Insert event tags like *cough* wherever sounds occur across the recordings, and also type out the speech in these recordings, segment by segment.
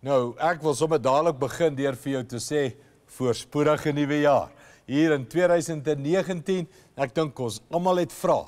Nou, ek wil sommer dadelik begin deur vir jou te sê voorspoedige nuwe jaar. Hier in 2019, ek dink ons almal het vra,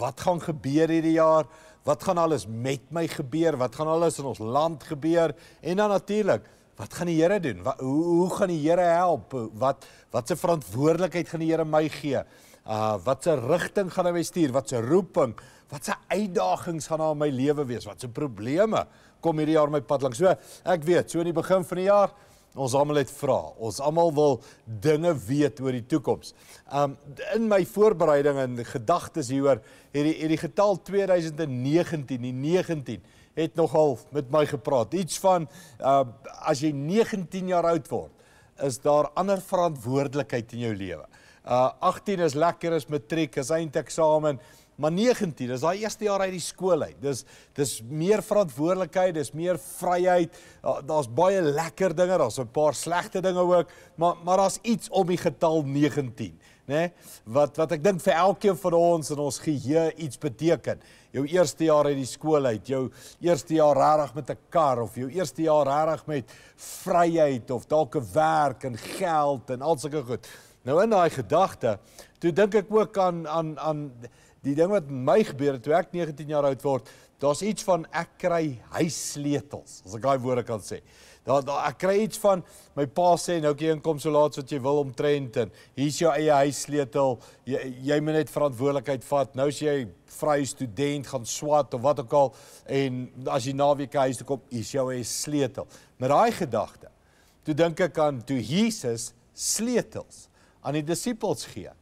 wat gaan gebeur hierdie jaar? Wat gaan alles met my gebeur? Wat gaan alles in ons land gebeur? En dan natuurlik, wat gaan die Here doen? Wat, hoe hoe gaan die Here help? Wat wat se verantwoordelikheid gaan die Here my gee? Uh wat se rigting gaan hy my stuur? Wat se roeping? Wat se uitdagings gaan daar in my lewe wees? Wat se probleme? kom hierdie jaar my pad langs. So ek weet, so in die begin van die jaar ons almal het vra. Ons almal wil dinge weet oor die toekoms. Um in my voorbereiding en gedagtes hieroor het die het die getal 2019, die 19 het nogal met my gepraat. Iets van uh as jy 19 jaar oud word, is daar ander verantwoordelikheid in jou lewe. Uh eh, 18 is lekker as matriek, as eindeksamen, maar 19, dis daai eerste jaar uit die skool uit. Dis dis meer verantwoordelikheid, dis meer vryheid. Ah, daar's baie lekker dinge, daar's 'n paar slegte dinge ook, maar maar daar's iets om die getal 19, né? Wat wat ek dink vir elkeen van ons in ons geheue iets beteken. Jou eerste jaar uit die skool uit, jou eerste jaar regtig met 'n kar of jou eerste jaar regtig met vryheid of dalk 'n werk en geld en al sulke goed. Nou in daai gedagte, toe dink ek ook aan aan aan die ding wat my gebeur het toe ek 19 jaar oud word, daar's iets van ek kry huisleutels, as ek daai woorde kan sê. Daar daar ek kry iets van my pa sê nou kan jy inkom so laat soos jy wil omtrent en hier's jou eie huisleutel. Jy jy moet net verantwoordelikheid vat. Nou as jy vrye student gaan swat of wat ook al en as jy naweek huis toe kom, hier's jou eie sleutel. Met daai gedagte. Toe dink ek aan toe Jesus sleutels aan die disippels gee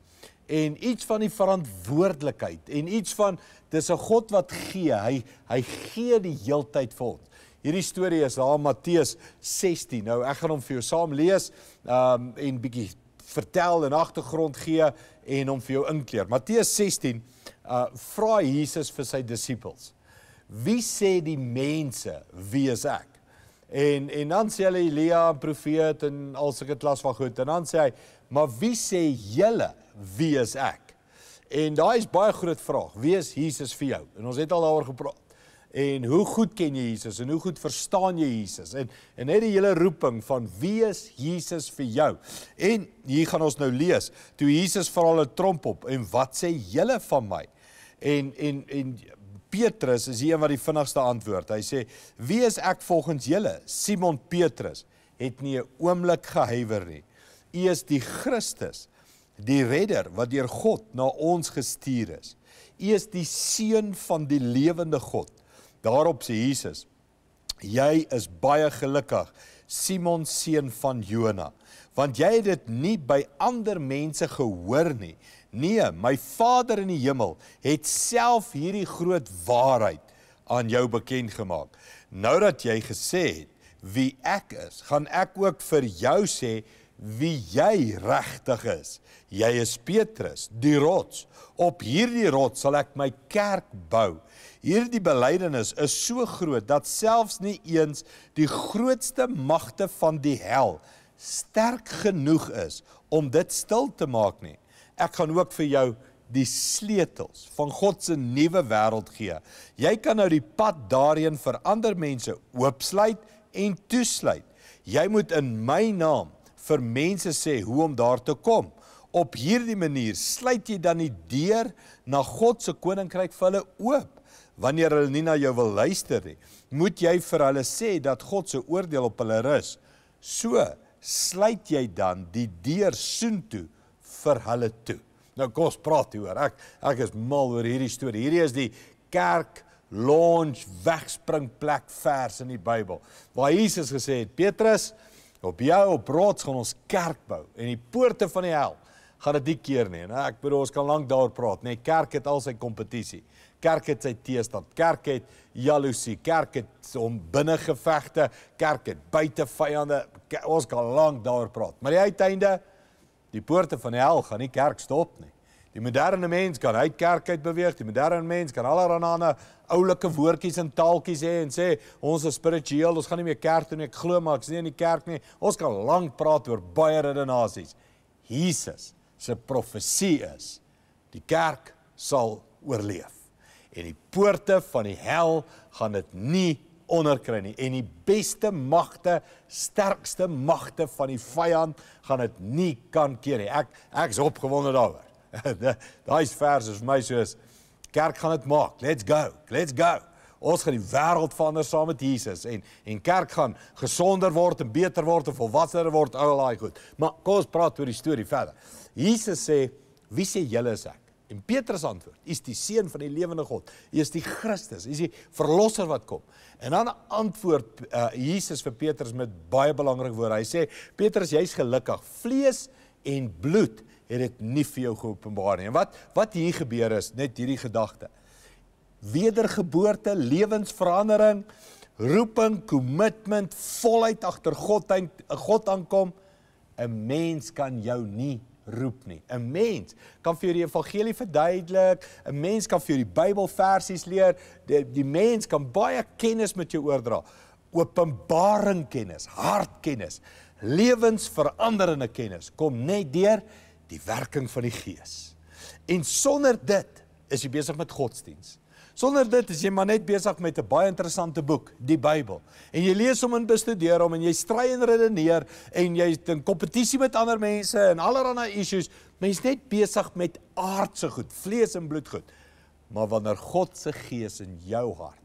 en iets van die verantwoordelikheid en iets van dis 'n God wat gee. Hy hy gee die heeltyd vir ons. Hierdie storie is daar Mattheus 16. Nou ek gaan hom vir jou saam lees um en bietjie vertel en agtergrond gee en hom vir jou inkleer. Mattheus 16 uh eh, vra Jesus vir sy disippels. Wie sê die mense wie is ek? En en dan sê hulle Elia en profeet en al sulke klas van goed. En dan sê hy, "Maar wie sê julle wie is ek? En daai is baie groot vraag. Wie is Jesus vir jou? En ons het al daaroor gepraat. En hoe goed ken jy Jesus en hoe goed verstaan jy Jesus? En en net die hele roeping van wie is Jesus vir jou? En hier gaan ons nou lees. Toe Jesus vir hulle tromp op en wat sê julle van my? En en en Petrus is die een wat die vinnigste antwoord. Hy sê: "Wie is ek volgens julle?" Simon Petrus het nie 'n oomblik gehuiwer nie. U is die Christus, die redder wat deur God na ons gestuur is. U is die seun van die lewende God. Daarop sê Jesus: Jy is baie gelukkig, Simon seun van Jona, want jy het dit nie by ander mense gehoor nie. Nee, my Vader in die hemel het self hierdie groot waarheid aan jou bekend gemaak. Nou dat jy gesê het wie ek is, gaan ek ook vir jou sê wie jy regtig is. Jy is Petrus, die rots. Op hierdie rots sal ek my kerk bou. Hierdie belydenis is so groot dat selfs nie eens die grootste magte van die hel sterk genoeg is om dit stil te maak nie. Ek gaan ook vir jou die sleutels van God se nuwe wêreld gee. Jy kan nou die pad daarin vir ander mense oopsluit en toesluit. Jy moet in my naam vir mense sê hoe om daar te kom. Op hierdie manier sluit jy dan die deur na God se koninkryk vir hulle oop. Wanneer hulle nie na jou wil luister nie, moet jy vir hulle sê dat God se oordeel op hulle rus. So sluit jy dan die deur soontoe vir hulle toe. Nou kom ons praat hieroor. Ek ek is mal oor hierdie storie. Hierdie is die kerk launch wegspringplek vers in die Bybel waar Jesus gesê het: "Petrus, Op jou op rots gaan ons kerk bou en die poorte van die hel gaan dit die keer nie. Nou ek bedoel ons kan lank daaroor praat, nê. Nee, kerk het al sy kompetisie. Kerk het sy teestand. Kerk het jaloesie. Kerk het om binne gevegte. Kerk het buite vyande. Ons kan lank daaroor praat. Maar die uiteinde die poorte van die hel gaan nie kerk stop nie. Die moderne mens kan uit kerk uit beweeg, die moderne mens kan allerlei ander oulike woordjies en taaltjies hê en sê ons is spiritueel, ons gaan nie meer kerk toe nie, ek glo maar ek is nie in die kerk nie. Ons kan lank praat oor baie redenasies. Jesus se profesie is die kerk sal oorleef en die poorte van die hel gaan dit nie onderkry nie en die beste magte, sterkste magte van die vyand gaan dit nie kan keer nie. Ek ek is opgewonde daaroor. Daai *laughs* vers is vir my soos kerk gaan dit maak. Let's go. Let's go. Ons gaan die wêreld verander saam met Jesus en en kerk gaan gesonder word en beter word en volwasser word, al daai goed. Maar kom ons praat oor die storie verder. Jesus sê, "Wie sê julle is ek?" En Petrus antwoord, "U is die seun van die lewende God. U is die Christus. U is die verlosser wat kom." En dan antwoord uh, Jesus vir Petrus met baie belangrike woorde. Hy sê, "Petrus, jy's gelukkig. Vlees en bloed het dit nie vir jou geopenbaar nie. En wat wat hier gebeur is, net hierdie gedagte. Wedergeboorte, lewensverandering, roeping, kommitment, volheid agter God, hy God aankom. 'n Mens kan jou nie roep nie. 'n Mens kan vir jou die evangelie verduidelik, 'n mens kan vir jou die Bybelversies leer, die, die mens kan baie kennis met jou oordra. Openbaring kennis, hartkennis, lewensveranderende kennis kom net deur die werking van die Gees. En sonder dit is jy besig met godsdiens. Sonder dit is jy maar net besig met 'n baie interessante boek, die Bybel. En jy lees hom en bestudeer hom en jy stry en redeneer en jy's in kompetisie met ander mense en allerlei issues, mens net besig met aardse goed, vlees en bloed goed. Maar wanneer God se Gees in jou hart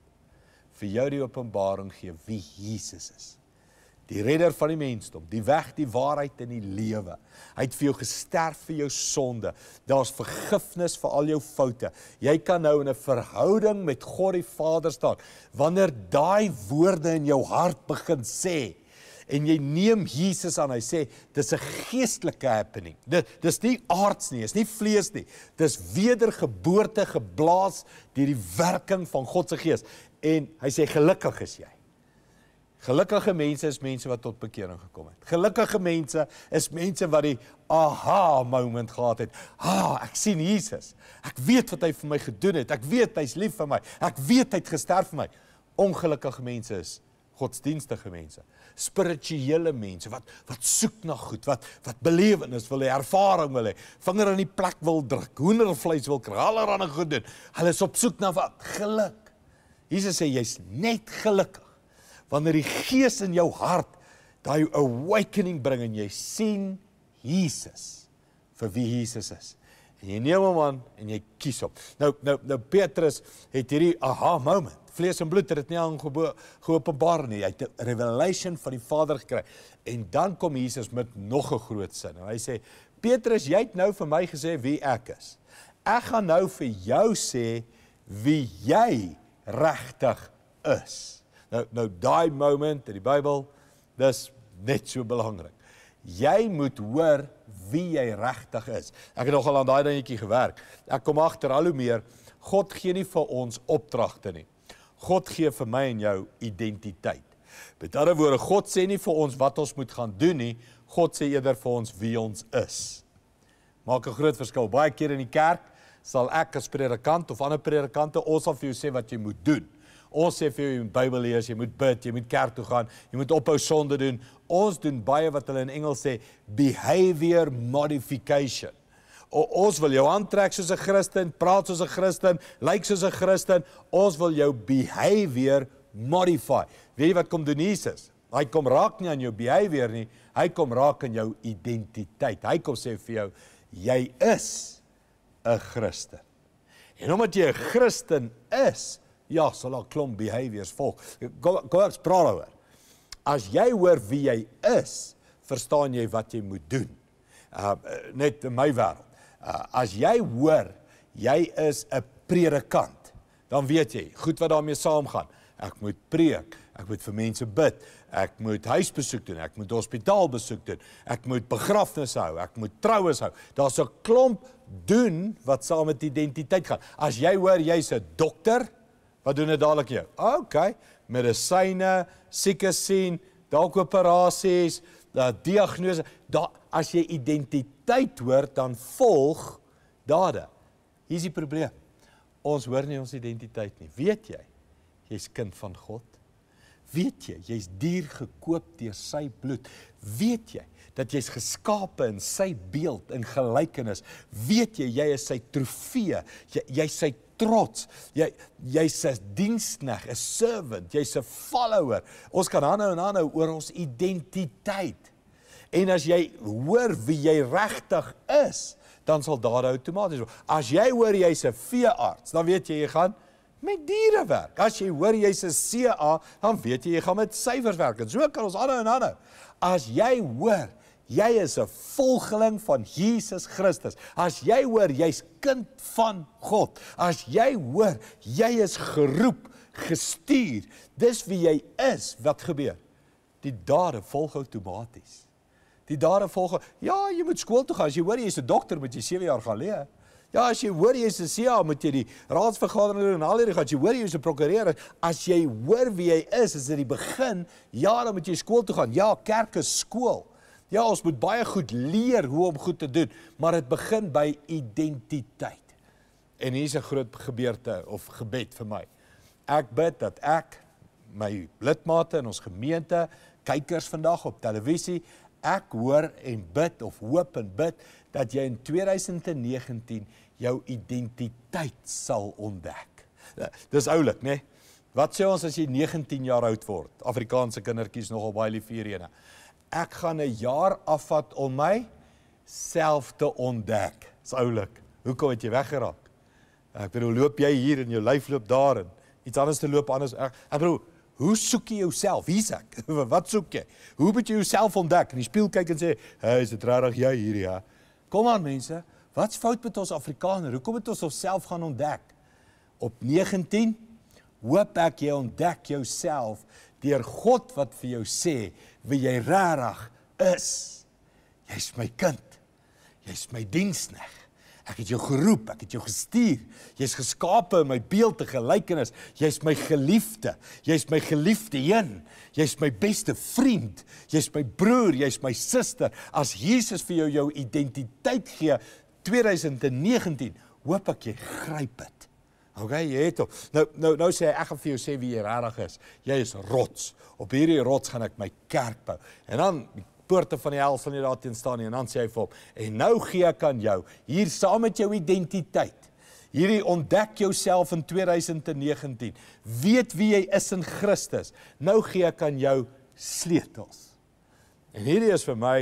vir jou die openbaring gee wie Jesus is, die redder van die mensdom, die weg, die waarheid en die lewe. Hy het vir jou gesterf vir jou sonde. Daar's vergifnis vir al jou foute. Jy kan nou in 'n verhouding met God die Vader staan. Wanneer daai woorde in jou hart begin sê en jy neem Jesus aan, hy sê dis 'n geestelike happening. Dit dis nie aards nie, is nie vlees nie. Dis wedergeboorte geblaas deur die werking van God se Gees. En hy sê gelukkig is jy. Gelukkige mense is mense wat tot bekering gekom het. Gelukkige mense is mense wat die aha moment gehad het. Ha, ah, ek sien Jesus. Ek weet wat hy vir my gedoen het. Ek weet hy's lief vir my. Ek weet hy het gesterf vir my. Ongelukkige mense is godsdienstige mense, spirituele mense wat wat soek na goed, wat wat belewenis wil hê, ervaring wil hê, vinger aan die plek wil druk, hoendervleis wil kry, allerlei goed doen. Hulle is op soek na wat? Geluk. Jesus sê jy's net gelukkig wanneer die gees in jou hart daai awakening bring en jy sien Jesus vir wie Jesus is. En jy neem hom aan en jy kies hom. Nou nou nou Petrus het hierdie aha moment. Vlees en bloed het dit nie aan geopenbaar nie. Hy het 'n revelation van die Vader gekry. En dan kom Jesus met nog 'n groot sin. En hy sê: "Petrus, jy het nou vir my gesê wie ek is. Ek gaan nou vir jou sê wie jy regtig is." Nou nou daai moment in die Bybel, dis net so belangrik. Jy moet hoor wie jy regtig is. Ek het nogal aan daai dingetjie gewerk. Ek kom agter al hoe meer God gee nie vir ons opdragte nie. God gee vir my en jou identiteit. Met ander woorde, God sê nie vir ons wat ons moet gaan doen nie. God sê eerder vir ons wie ons is. Maak 'n groot verskil. Baie kere in die kerk sal ek as predikant of ander predikante ons al vir jou sê wat jy moet doen. Ons sê vir jou jy moet Bybel lees, jy moet bid, jy moet kerk toe gaan, jy moet ophou sonde doen. Ons doen baie wat hulle in Engels sê behavior modification. O, ons wil jou aantrek soos 'n Christen, praat soos 'n Christen, lyk soos 'n Christen. Ons wil jou behavior modify. Weet jy wat kom doen Jesus? Hy kom raak nie aan jou behavior nie. Hy kom raak aan jou identiteit. Hy kom sê vir jou jy is 'n Christen. En omdat jy 'n Christen is, Ja, sal al klomp behaviors volg. Kom kom ons praat daaroor. As jy hoor wie jy is, verstaan jy wat jy moet doen. Uh net in my wêreld. Uh as jy hoor jy is 'n predikant, dan weet jy goed wat daarmee saamgaan. Ek moet preek, ek moet vir mense bid, ek moet huisbesoek doen, ek moet hospitaal besoek doen, ek moet begrafnisse hou, ek moet troues hou. Daar's 'n klomp doen wat saam met identiteit gaan. As jy hoor jy's 'n dokter, Wat doen dit dadelik jou? OK, medisyne, sieke sien, dalk operasies, dat eh, diagnose, da as jy identiteit hoor dan volg dade. Hier's die probleem. Ons hoor nie ons identiteit nie. Weet jy? Jy's kind van God. Weet jy, jy's dier gekoop deur sy bloed. Weet jy dat jy's geskape in sy beeld en gelykenis? Weet jy jy is sy trofee. Jy jy's sy trots. Jy jy's 'n diensknegg, 'n servant, jy's 'n follower. Ons kan aanhou en aanhou oor ons identiteit. En as jy hoor wie jy regtig is, dan sal daar outomaties. As jy hoor jy's 'n veearts, dan weet jy jy gaan met diere werk. As jy hoor jy's 'n CA, dan weet jy jy gaan met syfers werk. En so kan ons aanhou en aanhou. As jy hoor jy is 'n volgeling van Jesus Christus. As jy hoor jy's kind van God, as jy hoor jy is geroep, gestuur, dis wie jy is, wat gebeur? Die dade volg outomaties. Die dade volg. Ja, jy moet skool toe gaan. As jy hoor jy's 'n dokter, moet jy 7 jaar gaan leer. Ja, as jy hoor jy's 'n CA, moet jy die raadsvergadering doen en al hierdie gaan. As jy hoor jy's 'n prokureur, as jy hoor wie jy is, is dit die begin. Ja, dan moet jy skool toe gaan. Ja, kerk is skool. Ja, ons moet baie goed leer hoe om goed te doen, maar dit begin by identiteit. En hier's 'n groot gebeurte of gebed vir my. Ek bid dat ek my lidmate in ons gemeente, kykers vandag op televisie, ek hoor en bid of hoop en bid dat jy in 2019 jou identiteit sal ontdek. Ja, dis oulik, né? Nee? Wat sê ons as jy 19 jaar oud word? Afrikaanse kindertjies nogal baie lief vir hierdie ene ek gaan 'n jaar afvat om my self te ontdek. Dis oulik. Hoekom het jy weggeraak? Ek bedoel, loop jy hier en jou lyf loop daar en iets anders te loop anders. Ek bedoel, hoe soek jy jouself? Wie's ek? *laughs* Wat soek jy? Hoe moet jy jouself ontdek? In die spieël kyk en sê, "Hey, is dit regtig jy hier, ja?" Kom aan mense, wat's fout met ons Afrikaner? Hoekom moet ons onsself gaan ontdek? Op 19 hoop ek jy ontdek jouself deur God wat vir jou sê, wie jy regtig is. Jy's my kind. Jy's my diensknegt. Ek het jou geroep, ek het jou gestuur. Jy's geskape in my beeld te gelykenis. Jy's my geliefde. Jy's my geliefde een. Jy's my beste vriend. Jy's my broer, jy's my suster. As Jesus vir jou jou identiteit gee 2019, hoop ek jy gryp dit. Oké, okay, jy het hom. Nou nou nou sê hy ek gaan vir jou sê wie jy regtig is. Jy is rots. Op hierdie rots gaan ek my kerk bou. En dan die poorte van die hel sal nie daar teen staan nie. En dan sê hy vir hom: "En nou gee ek aan jou hier saam met jou identiteit. Hierdie ontdek jouself in 2019. Weet wie jy is in Christus. Nou gee ek aan jou sleutels." En hierdie is vir my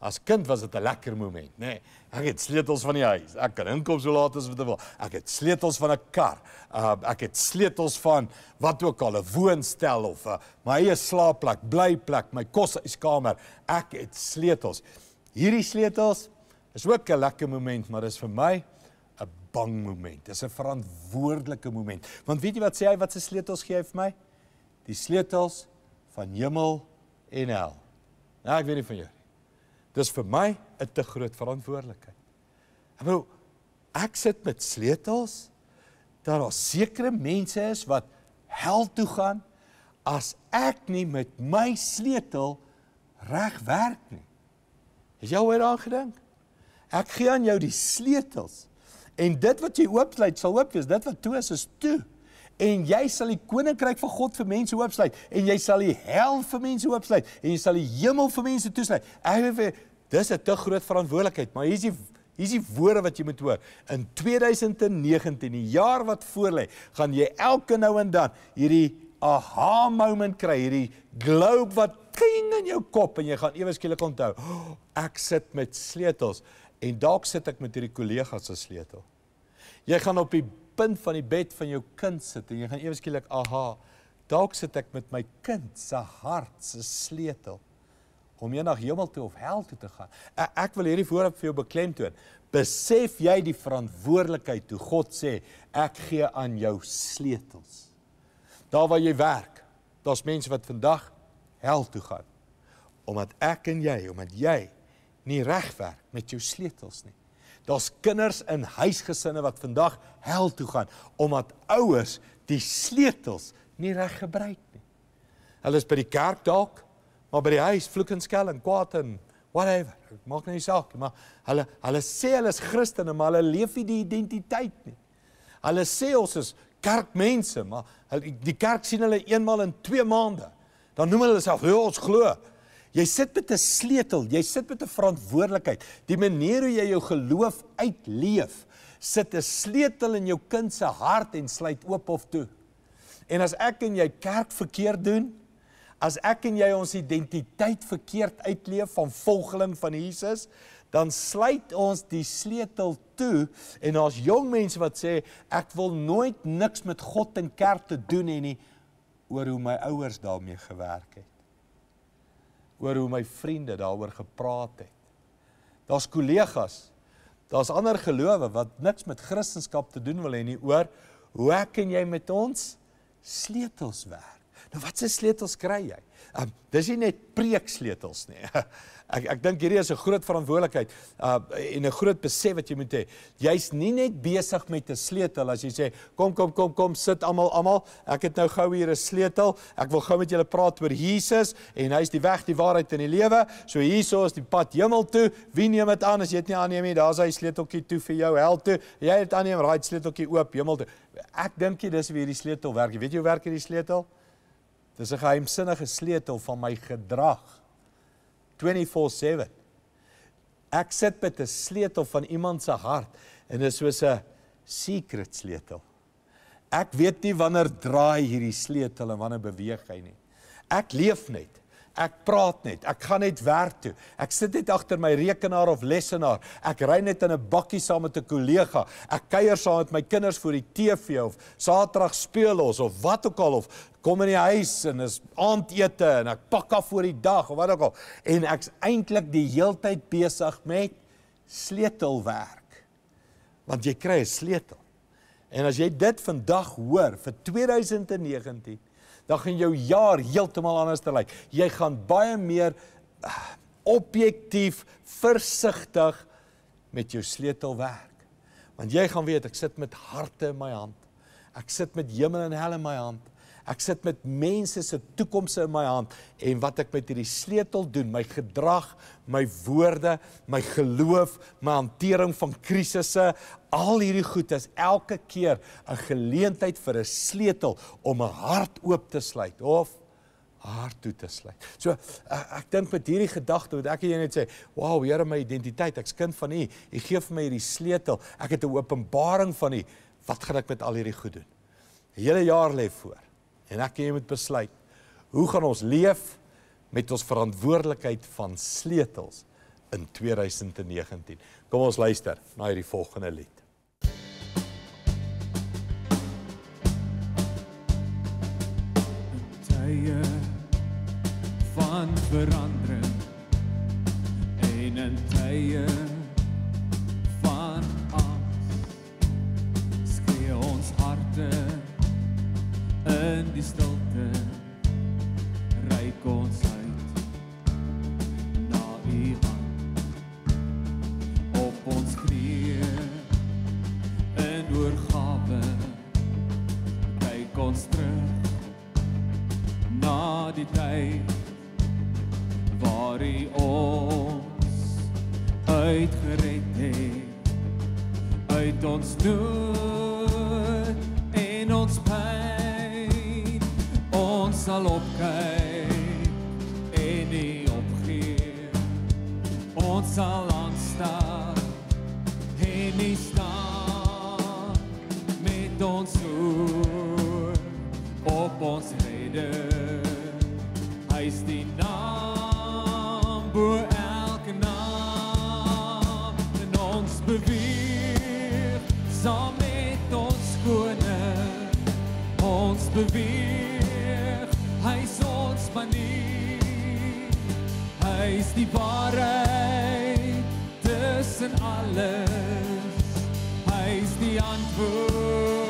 As kind was dit 'n lekker moment, nê. Nee, ek het sleutels van die huis. Ek kan inkom so laat as wat ek wil. Ek het sleutels van 'n kar. Uh ek het sleutels van wat ook al 'n woonstel of 'n my eie slaapplek, blyplek, my koshuiskamer. Ek het sleutels. Hierdie sleutels is ook 'n lekker moment, maar dis vir my 'n bang moment. Dis 'n verantwoordelike moment. Want weet jy wat sê hy wat se sleutels gee hy vir my? Die sleutels van hemel en hel. Nou ek weet nie van jou nie. Dis vir my 'n te groot verantwoordelikheid. Ek bedoel nou, ek sit met sleutels dat daar sekere mense is wat hel toe gaan as ek nie met my sleutel reg werk nie. Het jy ooit daaraan gedink? Ek gee aan jou die sleutels en dit wat jy oopsluit sal oop wees, dit wat toe is is toe en jy sal die koninkryk van God vir mense oopsluit en jy sal die hel vir mense oopsluit en jy sal die hemel vir mense toesluit. Ek weet dis 'n te groot verantwoordelikheid, maar hier's die hier's die woorde wat jy moet hoor. In 2019, die jaar wat voorlê, gaan jy elke nou en dan hierdie aha moment kry, hierdie globe wat kling in jou kop en jy gaan ewe skielik onthou, oh, ek sit met sleutels en dalk sit ek met hierdie kollega se sleutel. Jy gaan op die punt van die bed van jou kind sit en jy gaan ewe skielik aha dalk sit ek met my kind se hart se sleutel om eendag hemel toe of hel toe te gaan ek, ek wil hierdie voorop vir jou beklemtoon besef jy die verantwoordelikheid toe God sê ek gee aan jou sleutels daar waar jy werk daar's mense wat vandag hel toe gaan omdat ek en jy omdat jy nie reg werk met jou sleutels nie Daar's kinders in huisgesinne wat vandag hel toe gaan omdat ouers die sleutels nie reg gebruik nie. Hulle is by die kerk dalk, maar by die huis vloek en skel en kwaad en whatever. Maak nou nie saak nie, maar hulle hulle sê hulle is Christene, maar hulle leef nie die identiteit nie. Hulle sê ons is kerkmense, maar hulle die kerk sien hulle eenmal in 2 maande. Dan noem hulle self, "Hoe ons glo." Jy sit met 'n sleutel, jy sit met 'n verantwoordelikheid. Die manier hoe jy jou geloof uitleef, sit 'n sleutel in jou kind se hart en sluit oop of toe. En as ek en jy kerk verkeerd doen, as ek en jy ons identiteit verkeerd uitleef van volgeling van Jesus, dan sluit ons die sleutel toe en daar's jong mense wat sê ek wil nooit niks met God en kerk te doen hê nie oor hoe my ouers daarmee gewerk het oor hoe my vriende daaroor gepraat het. Daar's kollegas, daar's ander gelowe wat niks met Christendom te doen wil hê nie oor hoe ek en jy met ons sleutels werk. Nou wat se sleutels kry jy? Um, dis nie net preeksleutels nie. *laughs* ek ek dink hierdie is 'n groot verantwoordelikheid uh en 'n groot besef wat jy moet hê. Jy's nie net besig met 'n sleutel as jy sê kom kom kom kom sit almal almal. Ek het nou gou hier 'n sleutel. Ek wil gou met julle praat oor Jesus en hy's die weg, die waarheid en die lewe. So hierso is die pad hemel toe. Wie neem dit aan as jy dit nie aanneem nie? Daar's hy sleuteltjie toe vir jou hel toe. Jy het aanneem, raai sleuteltjie oop hemel toe. Ek dink jy dis hoe hierdie sleutel werk. Jy weet jy hoe werk hierdie sleutel? Dis 'n geheimsinnige sleutel van my gedrag. 24/7. Ek sit met 'n sleutel van iemand se hart en dit is soos 'n secret sleutel. Ek weet nie wanneer draai hierdie sleutel en wanneer beweeg hy nie. Ek leef net. Ek praat net. Ek gaan net werk toe. Ek sit net agter my rekenaar of lessenaar. Ek ry net in 'n bakkie saam met 'n kollega. Ek kuier saam met my kinders voor die TV of Saterdag speel ons of wat ook al of kom in die huis en is aandete en ek pak af vir die dag of wat ook al. En ek's eintlik die heeltyd besig met sleutelwerk. Want jy kry 'n sleutel. En as jy dit vandag hoor vir 2019 dan gaan jou jaar heeltemal anders te lyk. Jy gaan baie meer ah, objektief, versigtig met jou sleutel werk. Want jy gaan weet ek sit met harte in my hand. Ek sit met hemel en hel in my hand. Ek sit met mense se toekomse in my hand en wat ek met hierdie sleutel doen, my gedrag, my woorde, my geloof, my hantering van krisisse, al hierdie goed is elke keer 'n geleentheid vir 'n sleutel om 'n hart oop te sluit of hart toe te sluit. So e, ek dink met hierdie gedagte wat ek hier net sê, wow, Here my identiteit, ek's kind van U. U gee vir my hierdie sleutel. Ek het 'n openbaring van U. Wat gaan ek met al hierdie goed doen? Die hele jaar lê voor. En ek en jy moet besluit, hoe gaan ons leef met ons verantwoordelikheid van sleutels in 2019? Kom ons luister na hierdie volgende lied. Die tye van verandering sal opkyk en nie opgee ons sal aanstaan en nie staan met ons hoor op ons rede hy is die naam bo elke naam en ons beweer saam met ons koning ons beweer in alles. Hy is die antwoord.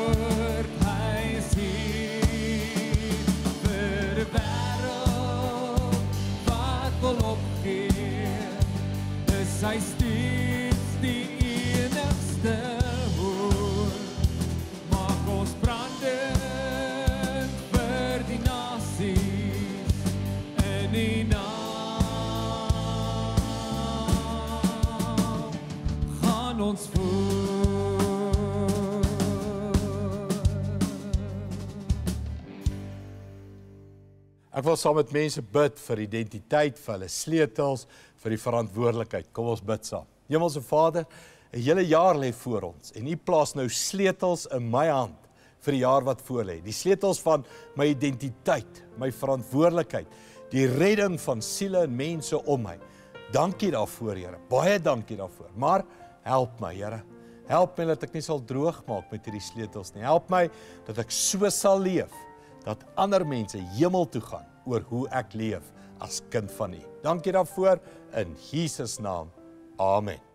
Ek wil saam met mense bid vir identiteit, vir hulle sleutels, vir die verantwoordelikheid. Kom ons bid saam. Hemelse Vader, 'n hele jaar lê voor ons en U plaas nou sleutels in my hand vir die jaar wat voor lê. Die sleutels van my identiteit, my verantwoordelikheid, die redding van siele en mense om my. Dankie daarvoor, Here. Baie dankie daarvoor. Maar help my, Here. Help my dat ek nie sal droog maak met hierdie sleutels nie. Help my dat ek so sal leef dat ander mense hemel toe gaan oor hoe ek leef as kind van U. Dankie daarvoor in Jesus naam. Amen.